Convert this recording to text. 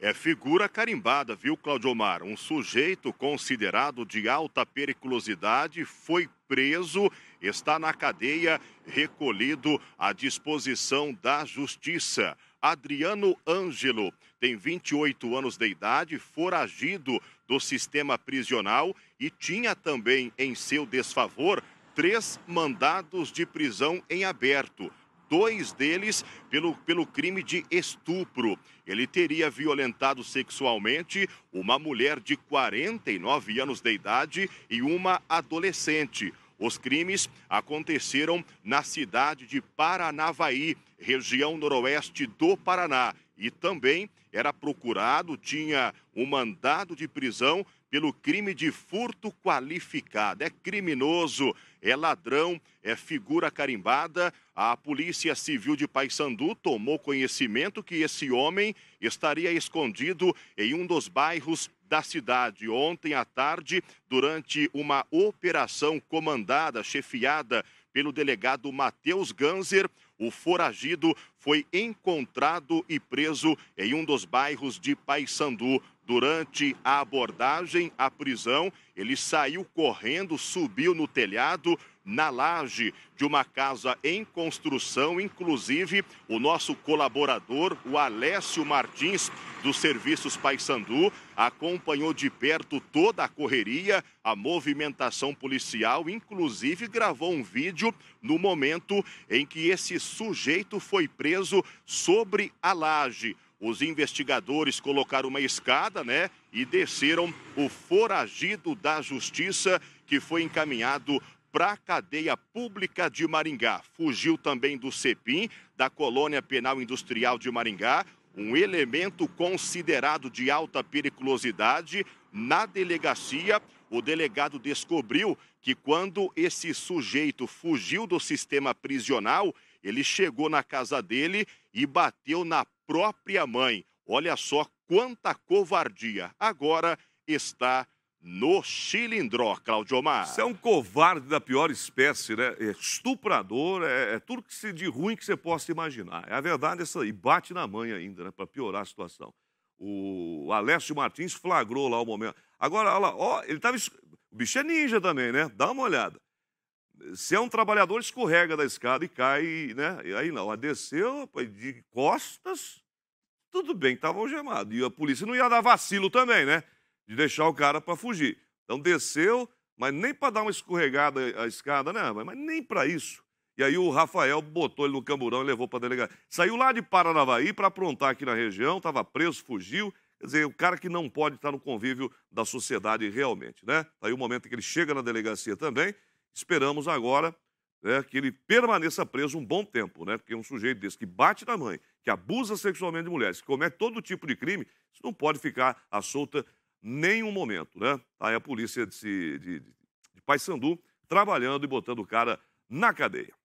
é figura carimbada, viu, Claudio Omar? Um sujeito considerado de alta periculosidade foi preso, está na cadeia, recolhido à disposição da justiça. Adriano Ângelo tem 28 anos de idade, foragido do sistema prisional e tinha também em seu desfavor três mandados de prisão em aberto dois deles pelo, pelo crime de estupro. Ele teria violentado sexualmente uma mulher de 49 anos de idade e uma adolescente. Os crimes aconteceram na cidade de Paranavaí, região noroeste do Paraná, e também era procurado, tinha um mandado de prisão pelo crime de furto qualificado. É criminoso, é ladrão, é figura carimbada. A Polícia Civil de Paysandu tomou conhecimento que esse homem estaria escondido em um dos bairros da cidade. Ontem à tarde, durante uma operação comandada, chefiada pelo delegado Matheus Ganser o foragido foi encontrado e preso em um dos bairros de Paysandu. Durante a abordagem à prisão, ele saiu correndo, subiu no telhado, na laje de uma casa em construção. Inclusive, o nosso colaborador, o Alessio Martins, dos Serviços Paysandu, acompanhou de perto toda a correria, a movimentação policial, inclusive gravou um vídeo no momento em que esse sujeito foi preso sobre a laje os investigadores colocaram uma escada, né, e desceram o foragido da justiça que foi encaminhado para a cadeia pública de Maringá. Fugiu também do CEPIM, da Colônia Penal Industrial de Maringá, um elemento considerado de alta periculosidade na delegacia. O delegado descobriu que quando esse sujeito fugiu do sistema prisional, ele chegou na casa dele e bateu na própria mãe. Olha só quanta covardia. Agora está no Chilindró, Claudio Omar. Você é um covarde da pior espécie, né? É estuprador, é, é, tudo que se, de ruim que você possa imaginar. É a verdade essa e Bate na mãe ainda, né? Para piorar a situação. O Alessio Martins flagrou lá o momento. Agora, olha lá, ó, ele estava. O bicho é ninja também, né? Dá uma olhada se é um trabalhador, escorrega da escada e cai, né? E aí não, a desceu de costas, tudo bem, estava algemado. E a polícia não ia dar vacilo também, né? De deixar o cara para fugir. Então desceu, mas nem para dar uma escorregada a escada, né? Mas nem para isso. E aí o Rafael botou ele no camburão e levou para delegacia. Saiu lá de Paranavaí para aprontar aqui na região, estava preso, fugiu. Quer dizer, o cara que não pode estar tá no convívio da sociedade realmente, né? Tá aí o momento que ele chega na delegacia também Esperamos agora né, que ele permaneça preso um bom tempo, né? Porque um sujeito desse que bate na mãe, que abusa sexualmente de mulheres, que comete todo tipo de crime, isso não pode ficar à solta nenhum momento, né? Tá aí a polícia de, de, de, de Paysandu trabalhando e botando o cara na cadeia.